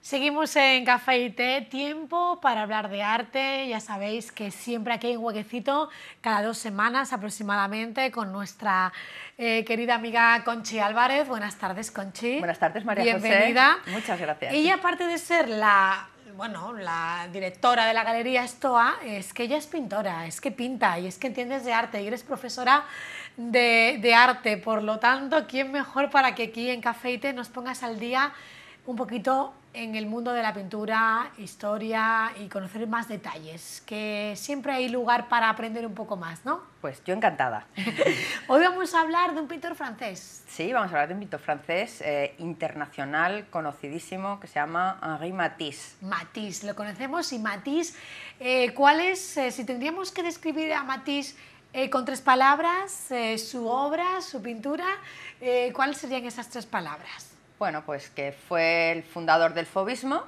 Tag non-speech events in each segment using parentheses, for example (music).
Seguimos en Café y Té, tiempo para hablar de arte. Ya sabéis que siempre aquí hay un huequecito, cada dos semanas aproximadamente, con nuestra eh, querida amiga Conchi Álvarez. Buenas tardes, Conchi. Buenas tardes, María Bienvenida. Muchas gracias. Ella, aparte de ser la bueno, la directora de la Galería Estoa, es que ella es pintora, es que pinta y es que entiendes de arte y eres profesora de, de arte. Por lo tanto, ¿quién mejor para que aquí en Cafeite nos pongas al día un poquito en el mundo de la pintura, historia y conocer más detalles, que siempre hay lugar para aprender un poco más, ¿no? Pues yo encantada. (laughs) Hoy vamos a hablar de un pintor francés. Sí, vamos a hablar de un pintor francés eh, internacional, conocidísimo, que se llama Henri Matisse. Matisse, lo conocemos y Matisse, ¿cuáles eh, ¿cuál es, eh, si tendríamos que describir a Matisse con tres palabras, su obra, su pintura, ¿cuáles serían esas tres palabras? Bueno, pues que fue el fundador del fobismo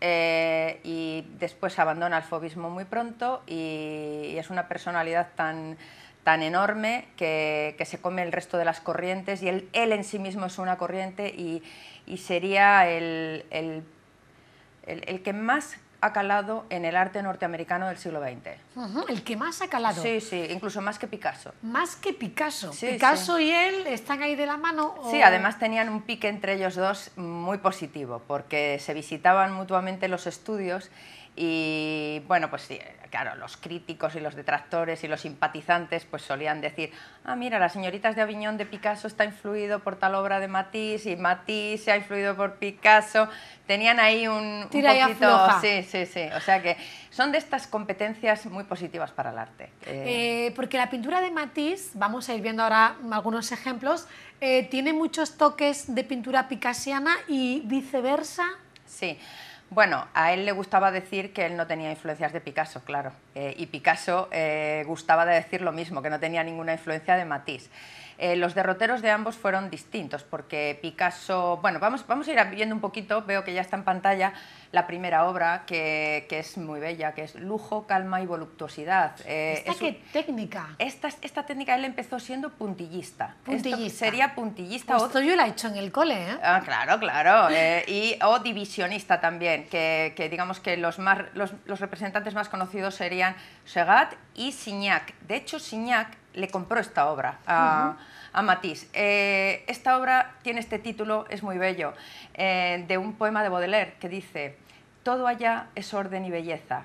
eh, y después abandona el fobismo muy pronto y, es una personalidad tan, tan enorme que, se come el resto de las corrientes y él, él en sí mismo es una corriente y, sería el que más ha calado en el arte norteamericano del siglo XX. el que más ha calado. Sí, sí, incluso más que Picasso. Más que Picasso. Picasso y él están ahí de la mano. Sí, además tenían un pique entre ellos dos muy positivo, porque se visitaban mutuamente los estudios y bueno, pues sí, claro, los críticos y los detractores y los simpatizantes pues solían decir, ah, mira, las señoritas de Aviñón de Picasso está influido por tal obra de Matisse y Matisse se ha influido por Picasso. Tenían ahí un, Tira Sí, sí, sí. O sea que son de estas competencias muy positivas para el arte. Eh. Eh, porque la pintura de Matisse, vamos a ir viendo ahora algunos ejemplos, eh, tiene muchos toques de pintura picasiana y viceversa. Sí. Bueno, a él le gustaba decir que él no tenía influencias de Picasso, claro. Eh, y Picasso eh, gustaba de decir lo mismo, que no tenía ninguna influencia de Matisse. Eh, los derroteros de ambos fueron distintos, porque Picasso... Bueno, vamos, vamos a ir viendo un poquito, veo que ya está en pantalla la primera obra, que, que es muy bella, que es Lujo, Calma y Voluptuosidad. ¿Esta eh, qué técnica? Esta, esta técnica él empezó siendo puntillista. Puntillista. sería puntillista. Pues o... esto yo la he hecho en el cole, ¿eh? Ah, claro, claro. Eh, y, o divisionista también, que, digamos que los, más, los, los representantes más conocidos serían Segat y Signac. De hecho, Signac le compró esta obra a, Matisse. Eh, esta obra tiene este título, es muy bello, eh, de un poema de Baudelaire que dice, todo allá es orden y belleza,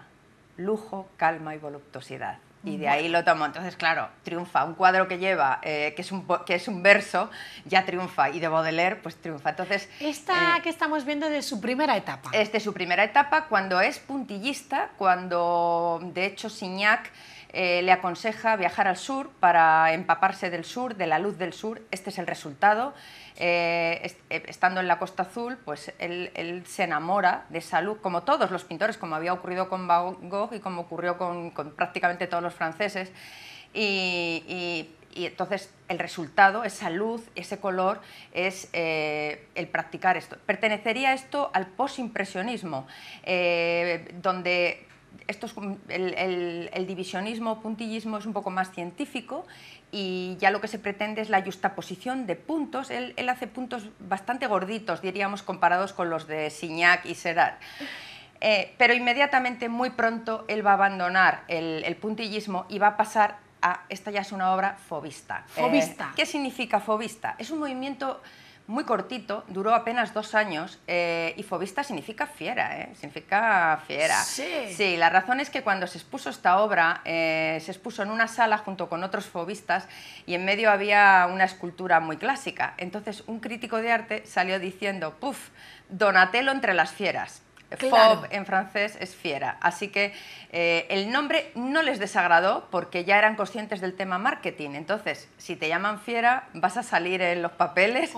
lujo, calma y voluptuosidad. Y de ahí lo tomo. Entonces, claro, triunfa. Un cuadro que lleva, eh, que, es un, es un verso, ya triunfa. Y de Baudelaire, pues triunfa. Entonces, Esta que estamos viendo de su primera etapa. Es de su primera etapa, cuando es puntillista, cuando de hecho Signac eh, le aconseja viajar al sur para empaparse del sur, de la luz del sur. Este es el resultado. Eh, eh, estando en la Costa Azul, pues él, se enamora de esa luz, como todos los pintores, como había ocurrido con Van Gogh y como ocurrió con, prácticamente todos los franceses. y, entonces el resultado, esa luz, ese color, es el practicar esto. Pertenecería esto al posimpresionismo, donde el, divisionismo puntillismo es un poco más científico y ya lo que se pretende es la justaposición de puntos. Él, hace puntos bastante gorditos, diríamos, comparados con los de Signac y Serrat. Eh, pero inmediatamente, muy pronto, él va a abandonar el, puntillismo y va a pasar a, esta ya es una obra fobista. Fobista. Eh, ¿Qué significa fobista? Es un movimiento muy cortito, duró apenas dos años eh, y fobista significa fiera, ¿eh? significa fiera. Sí. la razón es que cuando se expuso esta obra, eh, se expuso en una sala junto con otros fobistas y en medio había una escultura muy clásica. Entonces un crítico de arte salió diciendo, puff, Donatello entre las fieras. Fob en francés es fiera. Así que eh, el nombre no les desagradó porque ya eran conscientes del tema marketing. Entonces, si te llaman fiera, vas a salir en los papeles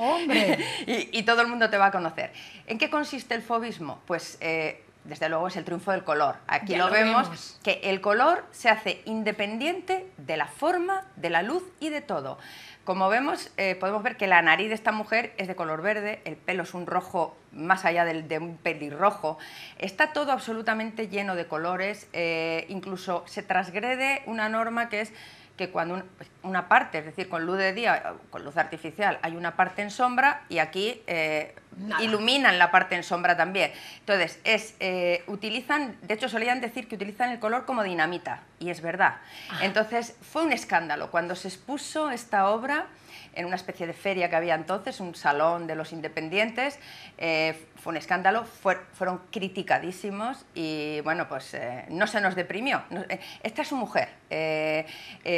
(laughs) y, todo el mundo te va a conocer. ¿En qué consiste el fobismo? Pues eh, desde luego es el triunfo del color. Aquí lo, vemos, que el color se hace independiente de la forma, de la luz y de todo. Como vemos, eh, podemos ver que la nariz de esta mujer es de color verde, el pelo es un rojo más allá del, de un pelirrojo, está todo absolutamente lleno de colores, eh, incluso se transgrede una norma que es que cuando pues, una parte, es decir, con luz de día, con luz artificial, hay una parte en sombra y aquí eh, iluminan la parte en sombra también. Entonces, es, eh, utilizan, de hecho solían decir que utilizan el color como dinamita, y es verdad. Ah. Entonces, fue un escándalo. Cuando se expuso esta obra, en una especie de feria que había entonces, un salón de los independientes. Eh, fue un escándalo, fueron criticadísimos y bueno, pues eh, no se nos deprimió. Eh, esta es su mujer.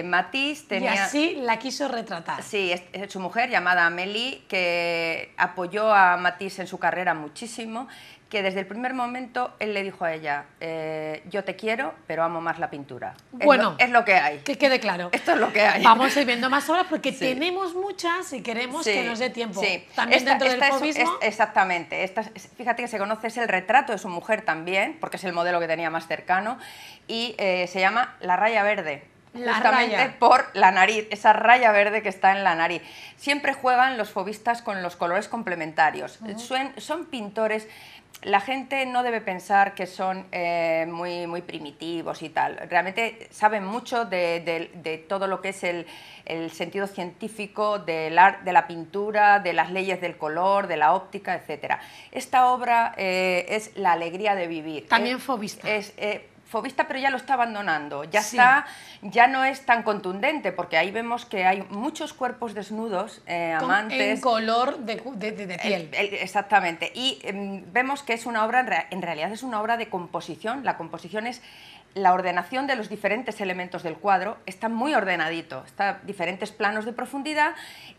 Matisse tenía... Y así la quiso retratar. Sí, es su mujer llamada Amélie, que apoyó a Matisse en su carrera muchísimo que desde el primer momento él le dijo a ella, eh, yo te quiero, pero amo más la pintura. Bueno, es lo, que hay. Que quede claro. (laughs) Esto es lo que hay. Vamos a ir viendo más obras porque tenemos muchas y queremos que nos dé tiempo. Sí. También dentro del fobismo... exactamente. fíjate que se conoce, es el retrato de su mujer también, porque es el modelo que tenía más cercano, y eh, se llama La raya verde la justamente por la nariz, esa raya verde que está en la nariz. Siempre juegan los fobistas con los colores complementarios. son, pintores la gente no debe pensar que son eh, muy, muy primitivos y tal. Realmente saben mucho de, todo lo que es el, sentido científico del arte, de la pintura, de las leyes del color, de la óptica, etc. Esta obra eh, es La alegría de vivir. También fue Es, eh, fobista, pero ya lo está abandonando, ya está, ya no es tan contundente, porque ahí vemos que hay muchos cuerpos desnudos, eh, amantes. En color de, piel. exactamente. Y em, vemos que es una obra, en realidad es una obra de composición. La composición es la ordenación de los diferentes elementos del cuadro está muy ordenadito, está diferentes planos de profundidad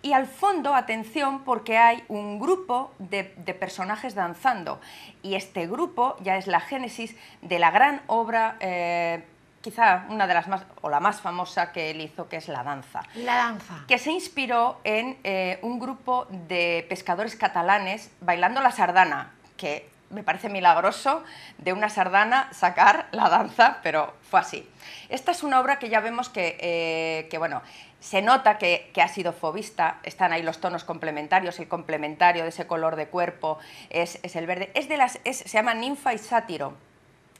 y al fondo, atención, porque hay un grupo de, personajes danzando y este grupo ya es la génesis de la gran obra eh, quizá una de las más, o la más famosa que él hizo, que es La Danza. La Danza. Que se inspiró en eh, un grupo de pescadores catalanes bailando la sardana, que me parece milagroso de una sardana sacar la danza, pero fue así. Esta es una obra que ya vemos que, eh, bueno, se nota que, ha sido fobista, están ahí los tonos complementarios, el complementario de ese color de cuerpo es, el verde, es de las, se llama Ninfa y Sátiro,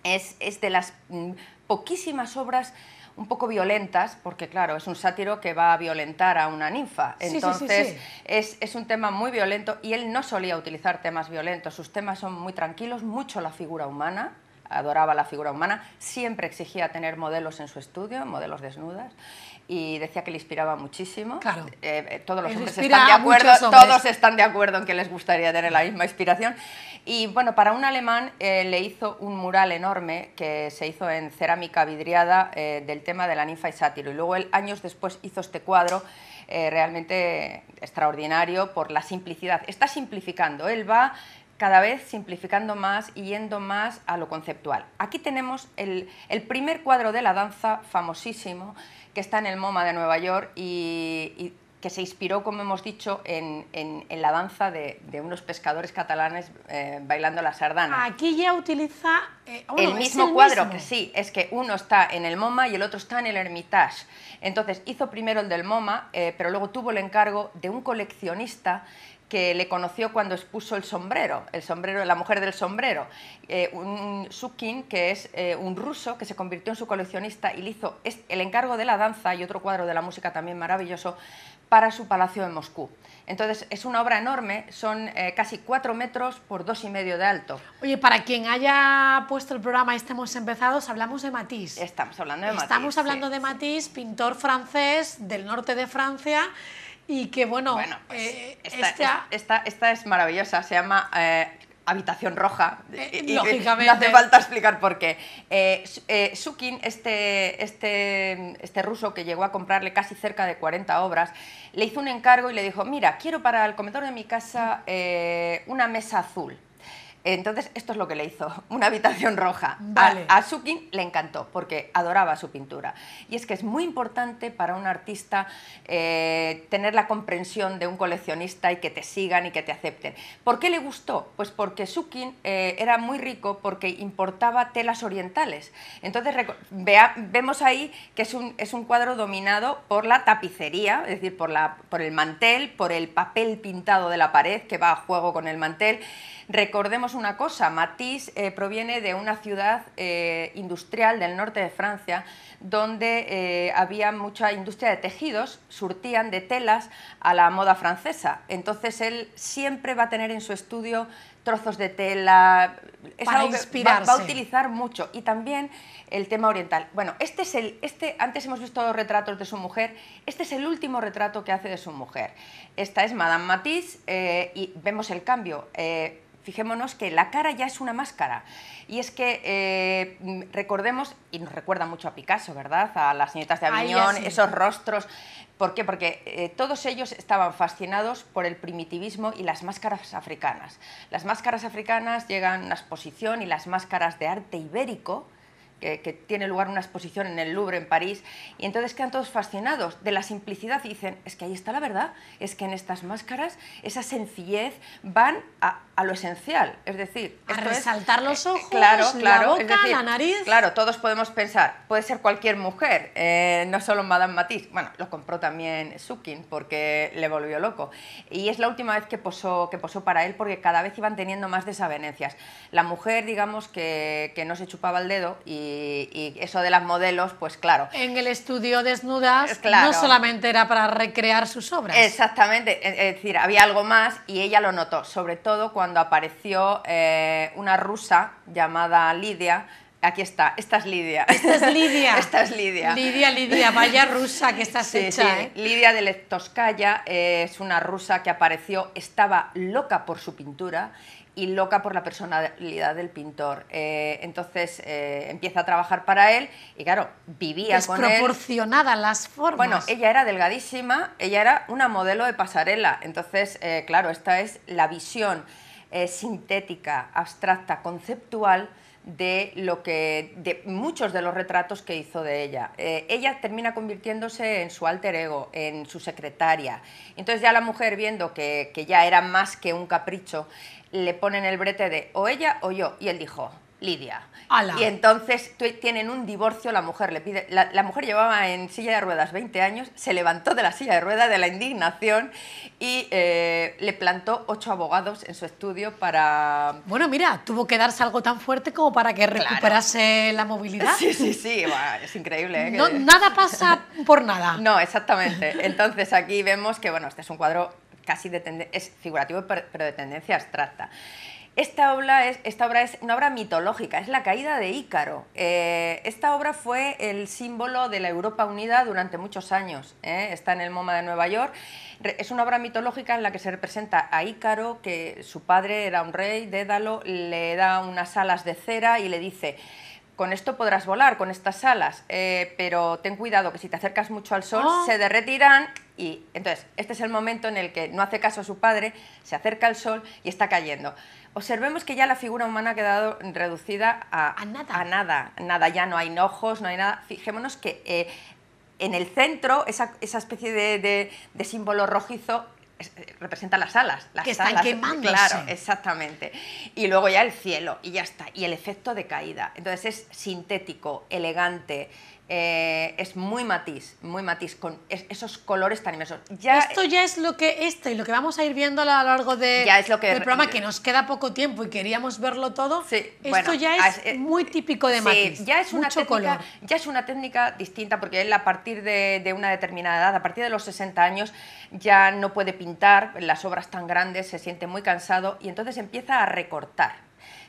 es, de las mm, poquísimas obras un poco violentas, porque claro, es un sátiro que va a violentar a una ninfa. Entonces, es, es, un tema muy violento y él no solía utilizar temas violentos. Sus temas son muy tranquilos, mucho la figura humana adoraba la figura humana, siempre exigía tener modelos en su estudio, modelos desnudas, y decía que le inspiraba muchísimo. Eh, eh, todos los están de acuerdo, todos están de acuerdo en que les gustaría tener la misma inspiración. Y bueno, para un alemán eh, le hizo un mural enorme que se hizo en cerámica vidriada del tema de la ninfa y sátiro. Y luego él años después hizo este cuadro realmente extraordinario por la simplicidad. Está simplificando, él va cada vez simplificando más y yendo más a lo conceptual. Aquí tenemos el, el, primer cuadro de la danza famosísimo que está en el MoMA de Nueva York y, que se inspiró, como hemos dicho, en, en, la danza de, unos pescadores catalanes eh, bailando la sardana. Aquí ya utiliza eh, el mismo cuadro, que sí, es que uno está en el MoMA y el otro está en el Hermitage. Entonces hizo primero el del MoMA, eh, pero luego tuvo el encargo de un coleccionista que le conoció cuando expuso el sombrero, el sombrero, la mujer del sombrero, eh, un Sukin, que es eh, un ruso que se convirtió en su coleccionista y le hizo el encargo de la danza y otro cuadro de la música también maravilloso para su palacio en Moscú. Entonces es una obra enorme, son eh, casi cuatro metros por dos y medio de alto. Oye, para quien haya puesto el programa ...y estemos empezados, hablamos de Matisse. Estamos hablando de Matisse. Estamos hablando de Matisse, pintor francés del norte de Francia y que bueno, pues, eh, esta, es maravillosa, se llama eh, Habitación Roja. Eh, y, lógicamente. No hace falta explicar por qué. Sukin, este, este, este ruso que llegó a comprarle casi cerca de 40 obras, le hizo un encargo y le dijo, mira, quiero para el comedor de mi casa una mesa azul. Entonces, esto es lo que le hizo, (laughs) una habitación roja. A, Sukin le encantó porque adoraba su pintura. Y es que es muy importante para un artista eh, tener la comprensión de un coleccionista y que te sigan y que te acepten. ¿Por qué le gustó? Pues porque Sukin eh, era muy rico porque importaba telas orientales. Entonces, vemos ahí que es un, cuadro dominado por la tapicería, es decir, por el mantel, por el papel pintado de la pared que va a juego con el mantel Recordemos una cosa, Matisse eh, proviene de una ciudad eh, industrial del norte de Francia donde eh, había mucha industria de tejidos, surtían de telas a la moda francesa. Entonces él siempre va a tener en su estudio trozos de tela, Para va, a utilizar mucho. Y también el tema oriental. Bueno, este es el, este, antes hemos visto retratos de su mujer, este es el último retrato que hace de su mujer. Esta es Madame Matisse y vemos el cambio fijémonos que la cara ya es una máscara. Y es que eh, recordemos, y nos recuerda mucho a Picasso, ¿verdad? A las señoritas de Aviñón, esos rostros. ¿Por qué? Porque eh, todos ellos estaban fascinados por el primitivismo y las máscaras africanas. Las máscaras africanas llegan a una exposición y las máscaras de arte ibérico, que, tiene lugar una exposición en el Louvre, en París, y entonces quedan todos fascinados de la simplicidad y dicen, es que ahí está la verdad, es que en estas máscaras esa sencillez van a, lo esencial, es decir... A resaltar los eh, ojos, claro, claro, la boca, la nariz... Claro, todos podemos pensar, puede ser cualquier mujer, eh, no solo Madame Matisse, bueno, lo compró también Sukin porque le volvió loco, y es la última vez que posó, que posó para él porque cada vez iban teniendo más desavenencias. La mujer, digamos, que, que no se chupaba el dedo y y, eso de las modelos, pues claro. En el estudio Desnudas no solamente era para recrear sus obras. Exactamente, es decir, había algo más y ella lo notó, sobre todo cuando apareció eh, una rusa llamada Lidia, Aquí está, esta es Lidia. Esta es Lidia. (laughs) esta Lidia. Lidia, Lidia, vaya rusa que estás hecha. ¿eh? Lidia de Letoskaya eh, es una rusa que apareció, estaba loca por su pintura y loca por la personalidad del pintor. Eh, entonces empieza a trabajar para él y claro, vivía con él. Desproporcionada las formas. Bueno, ella era delgadísima, ella era una modelo de pasarela. Entonces, claro, esta es la visión sintética, abstracta, conceptual de lo que de muchos de los retratos que hizo de ella. Eh, ella termina convirtiéndose en su alter ego, en su secretaria. Entonces ya la mujer viendo que, que ya era más que un capricho, le pone en el brete de o ella o yo. Y él dijo, Lidia. Y entonces tienen un divorcio, la mujer le pide, la, mujer llevaba en silla de ruedas 20 años, se levantó de la silla de ruedas de la indignación y eh, le plantó ocho abogados en su estudio para... Bueno, mira, tuvo que darse algo tan fuerte como para que recuperase la movilidad. Sí, sí, sí, es increíble. ¿eh? nada pasa por nada. (laughs) No, exactamente. Entonces aquí vemos que, bueno, este es un cuadro casi de es figurativo pero de tendencia abstracta. Esta obra, es, esta obra es una obra mitológica, es la caída de Ícaro. Eh, esta obra fue el símbolo de la Europa unida durante muchos años. ¿eh? Está en el MoMA de Nueva York. Es una obra mitológica en la que se representa a Ícaro, que su padre era un rey, Dédalo, le da unas alas de cera y le dice con esto podrás volar, con estas alas, eh, pero ten cuidado que si te acercas mucho al sol ah. se derretirán y entonces este es el momento en el que no hace caso a su padre, se acerca al sol y está cayendo. Observemos que ya la figura humana ha quedado reducida a, nada. nada. nada, ya no hay ojos, no hay nada. Fijémonos que eh, en el centro esa, esa especie de símbolo rojizo eh, representa las alas. Las que están quemando. Claro, exactamente. Y luego ya el cielo, y ya está. Y el efecto de caída. Entonces es sintético, elegante, eh, es muy matiz, muy matiz, con esos colores tan inmensos. Esto ya es lo que esto y lo que vamos a ir viendo a lo largo de, ya es lo que, del programa, que nos queda poco tiempo y queríamos verlo todo. esto ya ah, es, eh, muy típico de matiz. Ya es, una técnica, ya es una técnica distinta porque él a partir de, de, una determinada edad, a partir de los 60 años, ya no puede pintar las obras tan grandes, se siente muy cansado y entonces empieza a recortar.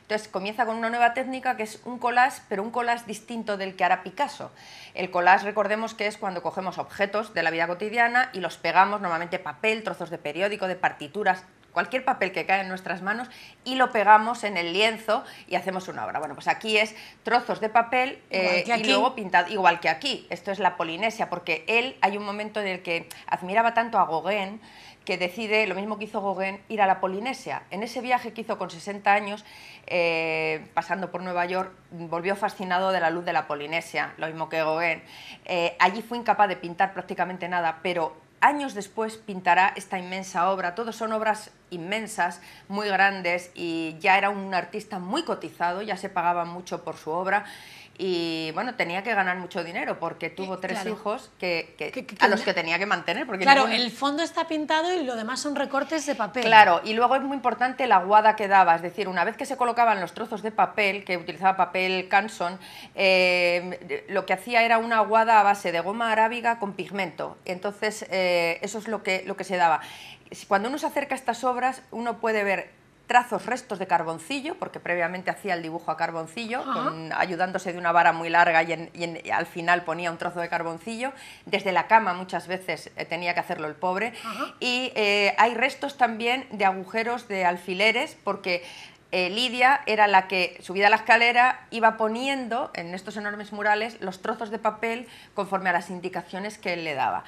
Entonces comienza con una nueva técnica que es un collage, pero un collage distinto del que hará Picasso. El collage, recordemos que es cuando cogemos objetos de la vida cotidiana y los pegamos, normalmente papel, trozos de periódico, de partituras, cualquier papel que cae en nuestras manos y lo pegamos en el lienzo y hacemos una obra. Bueno, pues aquí es trozos de papel eh, y luego pintado, igual que aquí. Esto es la Polinesia, porque él hay un momento en el que admiraba tanto a Gauguin que decide, lo mismo que hizo Gauguin, ir a la Polinesia. En ese viaje que hizo con 60 años, eh, pasando por Nueva York, volvió fascinado de la luz de la Polinesia, lo mismo que Gauguin. Eh, allí fue incapaz de pintar prácticamente nada, pero años después pintará esta inmensa obra. Todos son obras inmensas, muy grandes, y ya era un artista muy cotizado, ya se pagaba mucho por su obra y bueno, tenía que ganar mucho dinero porque tuvo eh, tres hijos que, a los que tenía que mantener. Porque claro, el fondo está pintado y lo demás son recortes de papel. Claro, y luego es muy importante la guada que daba, es decir, una vez que se colocaban los trozos de papel, que utilizaba papel Canson, eh, lo que hacía era una guada a base de goma arábiga con pigmento. Entonces, eh, eso es lo que, lo que se daba. Cuando uno se acerca a estas obras, uno puede ver trazos restos de carboncillo, porque previamente hacía el dibujo a carboncillo, ayudándose de una vara muy larga y, al final ponía un trozo de carboncillo. Desde la cama muchas veces eh, tenía que hacerlo el pobre. Y eh, hay restos también de agujeros de alfileres, porque eh, Lidia era la que, subida a la escalera, iba poniendo en estos enormes murales los trozos de papel conforme a las indicaciones que él le daba.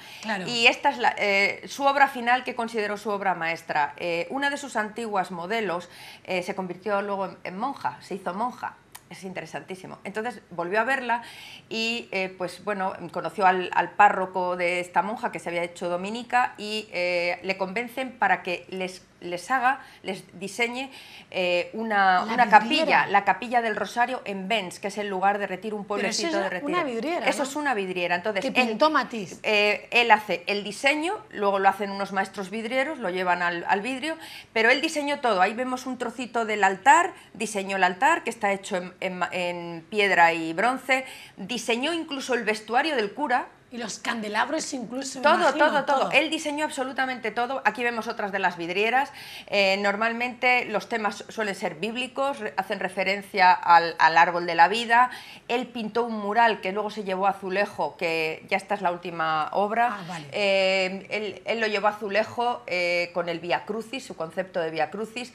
Y esta es eh, su obra final que consideró su obra maestra. Eh, una de sus antiguas modelos se convirtió luego en, monja, se hizo monja es interesantísimo. Entonces volvió a verla y pues bueno, conoció al, párroco de esta monja que se había hecho dominica y le convencen para que les les haga, les diseñe eh, una, capilla, la capilla del Rosario en Benz, que es el lugar de retiro, un pueblecito Pero eso es de retiro. Una vidriera. Eso es una vidriera. Entonces, que pintó él, eh, él hace el diseño, luego lo hacen unos maestros vidrieros, lo llevan al, vidrio, pero él diseñó todo. Ahí vemos un trocito del altar, diseñó el altar, que está hecho en, en piedra y bronce, diseñó incluso el vestuario del cura, y los candelabros incluso. Todo, todo, todo, Él diseñó absolutamente todo. Aquí vemos otras de las vidrieras. Eh, normalmente los temas suelen ser bíblicos, hacen referencia al, árbol de la vida. Él pintó un mural que luego se llevó a Azulejo, que ya esta es la última obra. Ah, eh, él, él, lo llevó a Azulejo eh, con el Via Crucis, su concepto de Via Crucis.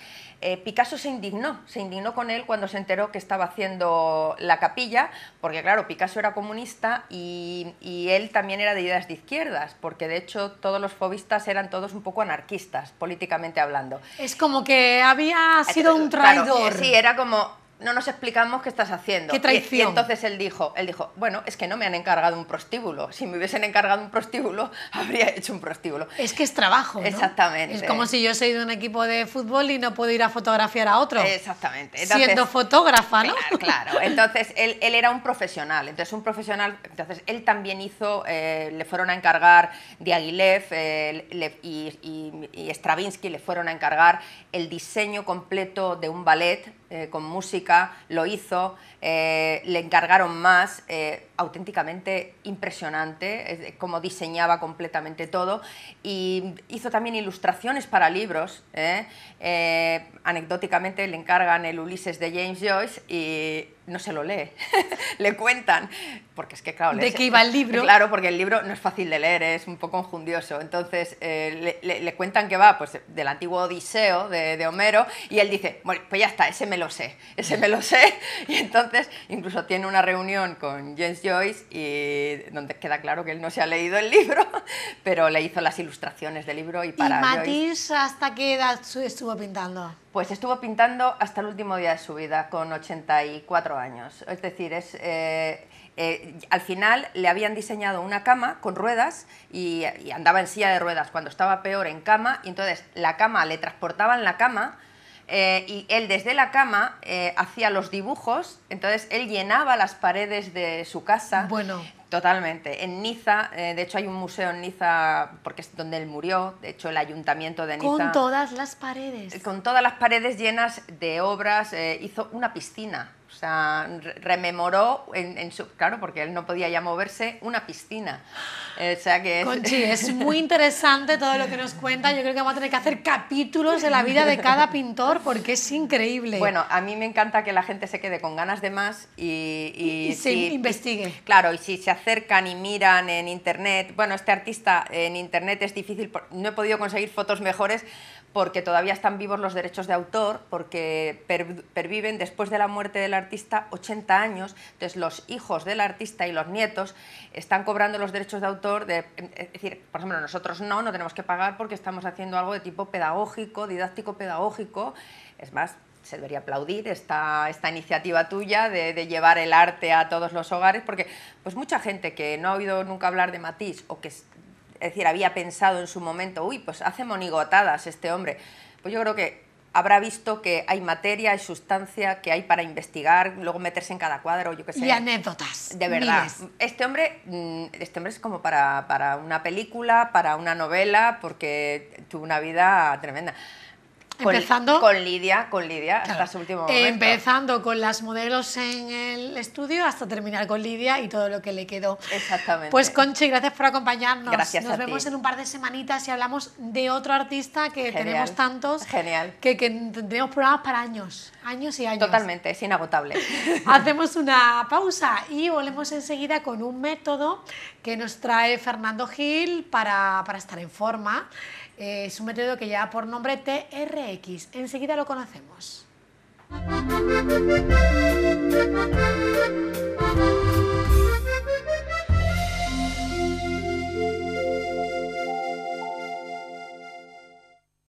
Picasso se indignó, se indignó con él cuando se enteró que estaba haciendo la capilla, porque claro, Picasso era comunista y, y él también era de ideas de izquierdas, porque de hecho todos los fobistas eran todos un poco anarquistas, políticamente hablando. Es como que había sido un traidor. sí, era como, no nos explicamos qué estás haciendo. Qué traición. Y, entonces él dijo, él dijo, bueno, es que no me han encargado un prostíbulo. Si me hubiesen encargado un prostíbulo, (laughs) habría hecho un prostíbulo. Es que es trabajo. Exactamente. Es como si yo soy de un equipo de fútbol y no puedo ir a fotografiar a otro. Exactamente. Siendo fotógrafa, ¿no? Claro, Entonces él, era un profesional. Entonces un profesional, entonces él también hizo, eh, le fueron a encargar de Aguilev eh, y Stravinsky le fueron a encargar el diseño completo de un ballet eh, con música, lo hizo, eh, le encargaron más, eh, auténticamente impresionante, como diseñaba completamente todo y hizo también ilustraciones para libros. ¿eh? Eh, anecdóticamente le encargan el Ulises de James Joyce y no se lo lee, (laughs) le cuentan, porque es que claro... ¿De qué iba el libro? Claro, porque el libro no es fácil de leer, es un poco enjundioso, entonces eh, le, cuentan que va pues, del antiguo Odiseo de, Homero y él dice, bueno, pues ya está, ese me lo sé, ese me lo sé, (laughs) y entonces incluso tiene una reunión con James Joyce, y donde queda claro que él no se ha leído el libro, (laughs) pero le hizo las ilustraciones del libro y para ¿Y Matisse hasta qué edad estuvo pintando? Pues estuvo pintando hasta el último día de su vida, con 84 años. Es decir, es... Eh, eh, al final le habían diseñado una cama con ruedas y, andaba en silla de ruedas cuando estaba peor en cama y entonces la cama le transportaban la cama eh, y él desde la cama eh, hacía los dibujos, entonces él llenaba las paredes de su casa Totalmente. En Niza, eh, de hecho hay un museo en Niza, porque es donde él murió, de hecho el ayuntamiento de Niza... Con todas las paredes. Con todas las paredes llenas de obras, eh, hizo una piscina, o sea, rememoró, en, su, claro, porque él no podía ya moverse, una piscina. o sea que es... Conchi, es (laughs) muy interesante todo lo que nos cuenta, yo creo que vamos a tener que hacer capítulos de la vida de cada pintor, porque es increíble. Bueno, a mí me encanta que la gente se quede con ganas de más y... Y, se investigue. Claro, y si se hace acercan y miran en internet, bueno, este artista en internet es difícil, no he podido conseguir fotos mejores porque todavía están vivos los derechos de autor, porque perviven después de la muerte del artista 80 años, entonces los hijos del artista y los nietos están cobrando los derechos de autor, es decir, por ejemplo, nosotros no, no tenemos que pagar porque estamos haciendo algo de tipo pedagógico, didáctico-pedagógico, es más, se debería aplaudir esta, esta iniciativa tuya de, llevar el arte a todos los hogares, porque pues mucha gente que no ha oído nunca hablar de Matisse o que es decir, había pensado en su momento, uy, pues hace monigotadas este hombre, pues yo creo que habrá visto que hay materia, hay sustancia, que hay para investigar, luego meterse en cada cuadro, yo qué sé. Y anécdotas. De verdad. Este hombre, mm, este hombre es como para, para una película, para una novela, porque tuvo una vida tremenda. Con, empezando con Lidia, con Lidia hasta su último momento. Empezando con las modelos en el estudio hasta terminar con Lidia y todo lo que le quedó. Exactamente. Pues Conchi, gracias por acompañarnos. Gracias Nos vemos en un par de semanitas y hablamos de otro artista que tenemos tantos. Genial. Que, que tenemos programas para años, años y años. Totalmente, es inagotable. (laughs) Hacemos una pausa y volvemos enseguida con un método que nos trae Fernando Gil para, para estar en forma. Es un método que lleva por nombre TRX. Enseguida lo conocemos.